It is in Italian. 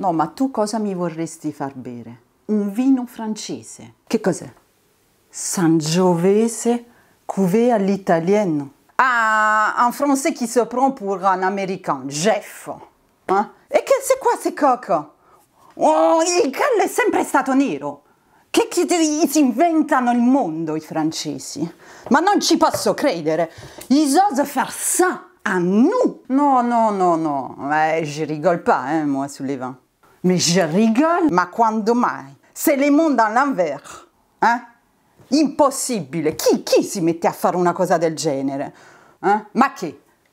No, ma tu cosa mi vorresti far bere? Un vino francese. Che cos'è? Sangiovese cuvé à l'italienne. Ah, un francese qui se prend pour un américain, Jeff. Hein? E che c'è qua se coco? Oh, il gallo è sempre stato nero. Che, che si inventano il mondo i francesi? Ma non ci posso credere. Ils osent faire ça a nous. No, no, no, non. Eh, je rigole pas, hein, moi, sous vins. Mais je rigole, ma quando mai C'est le monde à l'envers, hein Impossibile! Chi, chi si mette a fare una cosa del genere? Eh? Ma che?